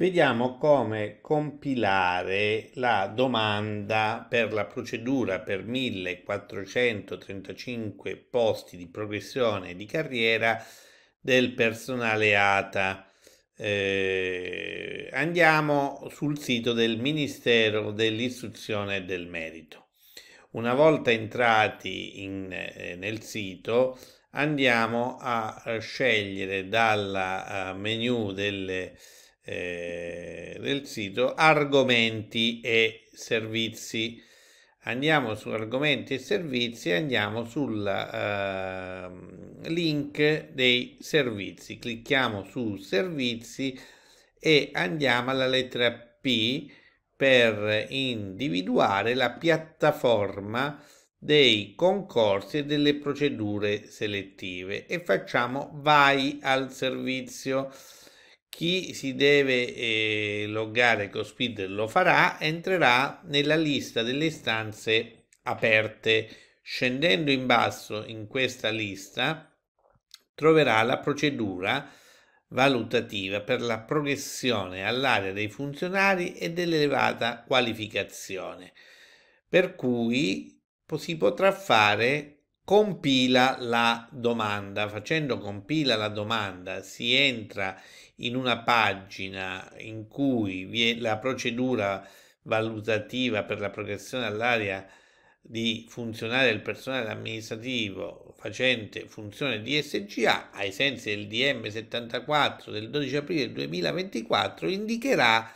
Vediamo come compilare la domanda per la procedura per 1435 posti di progressione di carriera del personale ATA. Eh, andiamo sul sito del Ministero dell'Istruzione e del Merito. Una volta entrati in, eh, nel sito andiamo a eh, scegliere dal eh, menu delle eh, del sito argomenti e servizi. Andiamo su argomenti e servizi e andiamo sul eh, link dei servizi. Clicchiamo su servizi e andiamo alla lettera P per individuare la piattaforma dei concorsi e delle procedure selettive e facciamo vai al servizio chi si deve eh, loggare con Speed lo farà, entrerà nella lista delle istanze aperte. Scendendo in basso in questa lista troverà la procedura valutativa per la progressione all'area dei funzionari e dell'elevata qualificazione, per cui si potrà fare compila la domanda. Facendo compila la domanda si entra in una pagina in cui la procedura valutativa per la progressione all'area di funzionare del personale amministrativo facente funzione di SGA ai sensi del DM 74 del 12 aprile 2024 indicherà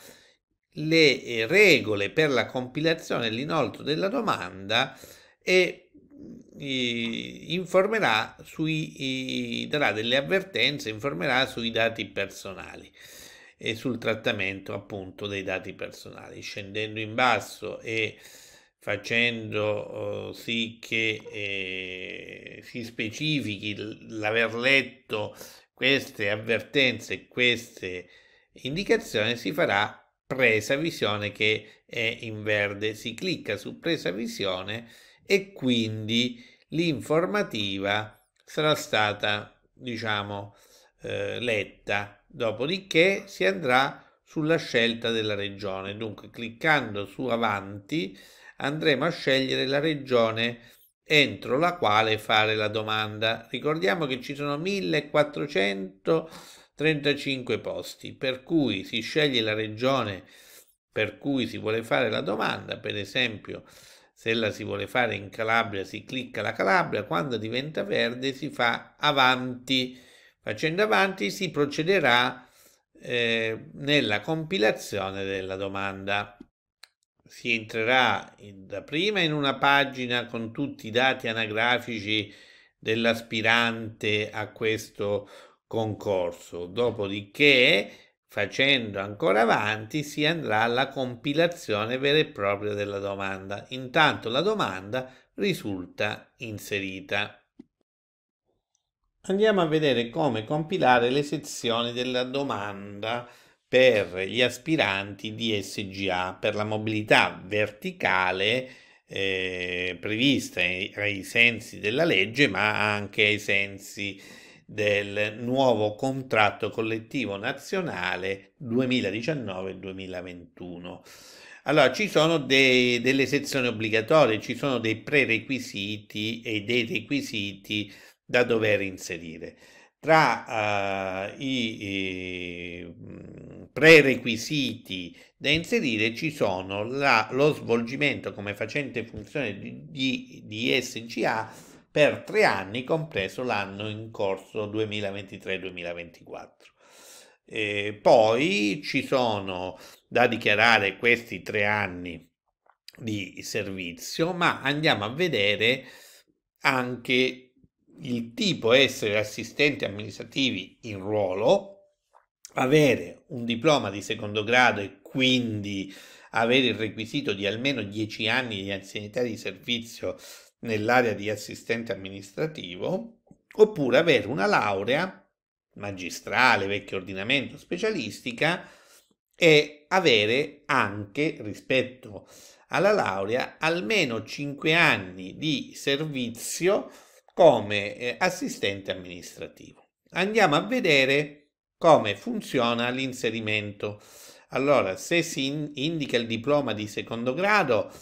le eh, regole per la compilazione e l'inoltro della domanda e informerà sui, darà delle avvertenze, informerà sui dati personali e sul trattamento appunto dei dati personali, scendendo in basso e facendo oh, sì che eh, si specifichi l'aver letto queste avvertenze, queste indicazioni, si farà presa visione che è in verde. Si clicca su presa visione e quindi l'informativa sarà stata, diciamo, eh, letta. Dopodiché si andrà sulla scelta della regione. Dunque, cliccando su Avanti andremo a scegliere la regione entro la quale fare la domanda. Ricordiamo che ci sono 1435 posti, per cui si sceglie la regione per cui si vuole fare la domanda, per esempio se la si vuole fare in Calabria si clicca la Calabria, quando diventa verde si fa avanti, facendo avanti si procederà eh, nella compilazione della domanda. Si entrerà in, da prima in una pagina con tutti i dati anagrafici dell'aspirante a questo concorso, dopodiché Facendo ancora avanti si andrà alla compilazione vera e propria della domanda. Intanto la domanda risulta inserita. Andiamo a vedere come compilare le sezioni della domanda per gli aspiranti di SGA per la mobilità verticale eh, prevista ai, ai sensi della legge ma anche ai sensi del nuovo contratto collettivo nazionale 2019-2021. Allora, ci sono dei, delle sezioni obbligatorie, ci sono dei prerequisiti e dei requisiti da dover inserire. Tra uh, i, i, prerequisiti da inserire ci sono la, lo svolgimento come facente funzione di, di SGA per tre anni, compreso l'anno in corso 2023-2024. E poi ci sono da dichiarare questi tre anni di servizio, ma andiamo a vedere anche il tipo essere assistenti amministrativi in ruolo, avere un diploma di secondo grado e quindi avere il requisito di almeno 10 anni di anzianità di servizio nell'area di assistente amministrativo, oppure avere una laurea magistrale, vecchio ordinamento, specialistica e avere anche rispetto alla laurea almeno 5 anni di servizio come eh, assistente amministrativo. Andiamo a vedere come funziona l'inserimento. Allora, se si indica il diploma di secondo grado,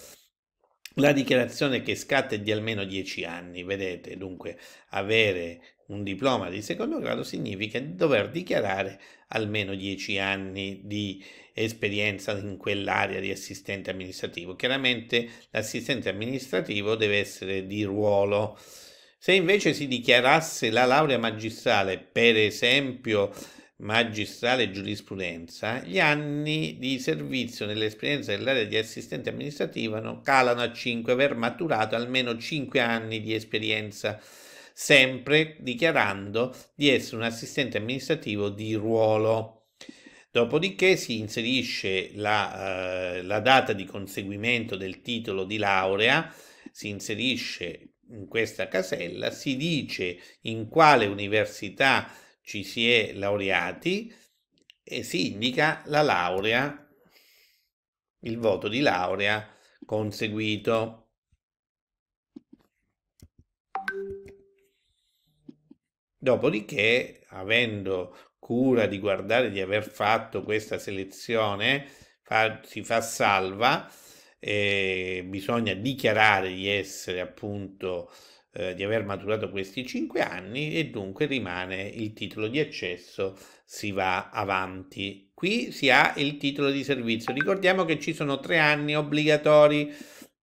la dichiarazione che scatta è di almeno 10 anni, vedete, dunque avere un diploma di secondo grado significa dover dichiarare almeno 10 anni di esperienza in quell'area di assistente amministrativo. Chiaramente l'assistente amministrativo deve essere di ruolo. Se invece si dichiarasse la laurea magistrale, per esempio, magistrale giurisprudenza, gli anni di servizio nell'esperienza dell'area di assistente amministrativo calano a 5 aver maturato almeno 5 anni di esperienza, sempre dichiarando di essere un assistente amministrativo di ruolo. Dopodiché si inserisce la, eh, la data di conseguimento del titolo di laurea, si inserisce in questa casella, si dice in quale università ci si è laureati e si indica la laurea, il voto di laurea conseguito. Dopodiché, avendo cura di guardare di aver fatto questa selezione, fa, si fa salva, e eh, bisogna dichiarare di essere appunto eh, di aver maturato questi 5 anni e dunque rimane il titolo di accesso, si va avanti. Qui si ha il titolo di servizio. Ricordiamo che ci sono 3 anni obbligatori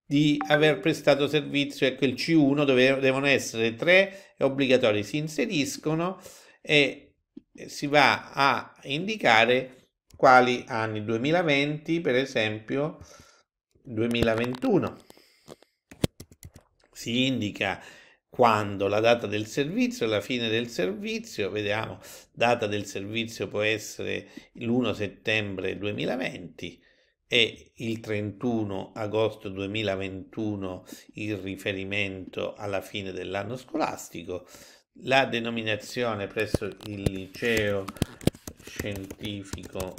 di aver prestato servizio, ecco il C1 dove devono essere 3 obbligatori, si inseriscono e eh, si va a indicare quali anni 2020 per esempio 2021 si indica quando la data del servizio, la fine del servizio, vediamo, data del servizio può essere l'1 settembre 2020 e il 31 agosto 2021 il riferimento alla fine dell'anno scolastico, la denominazione presso il liceo scientifico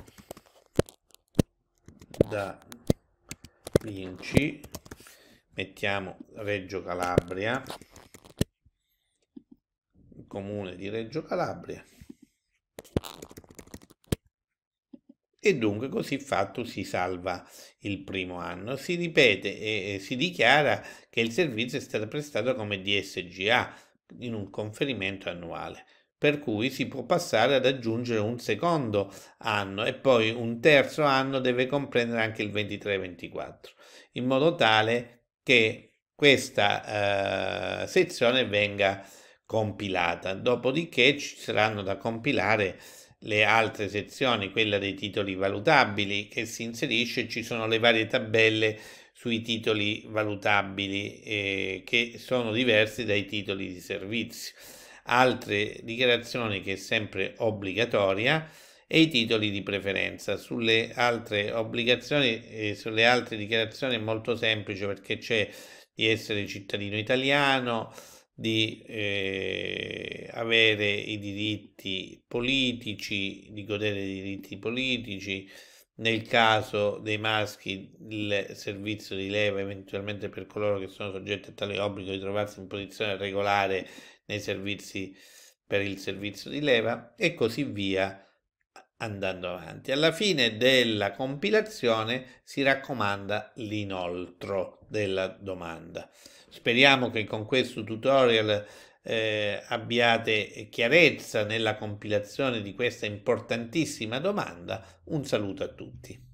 da Vinci mettiamo Reggio Calabria, comune di Reggio Calabria. E dunque così fatto si salva il primo anno. Si ripete e, si dichiara che il servizio è stato prestato come DSGA in un conferimento annuale per cui si può passare ad aggiungere un secondo anno e poi un terzo anno deve comprendere anche il 23-24, in modo tale che questa eh, sezione venga compilata. Dopodiché ci saranno da compilare le altre sezioni, quella dei titoli valutabili che si inserisce, ci sono le varie tabelle sui titoli valutabili eh, che sono diversi dai titoli di servizio. Altre dichiarazioni che è sempre obbligatoria e i titoli di preferenza. Sulle altre obbligazioni e eh, sulle altre dichiarazioni è molto semplice perché c'è di essere cittadino italiano, di eh, avere i diritti politici, di godere dei diritti politici, nel caso dei maschi il servizio di leva eventualmente per coloro che sono soggetti a tale obbligo di trovarsi in posizione regolare nei servizi per il servizio di leva e così via andando avanti. Alla fine della compilazione si raccomanda l'inoltro della domanda. Speriamo che con questo tutorial eh, abbiate chiarezza nella compilazione di questa importantissima domanda. Un saluto a tutti.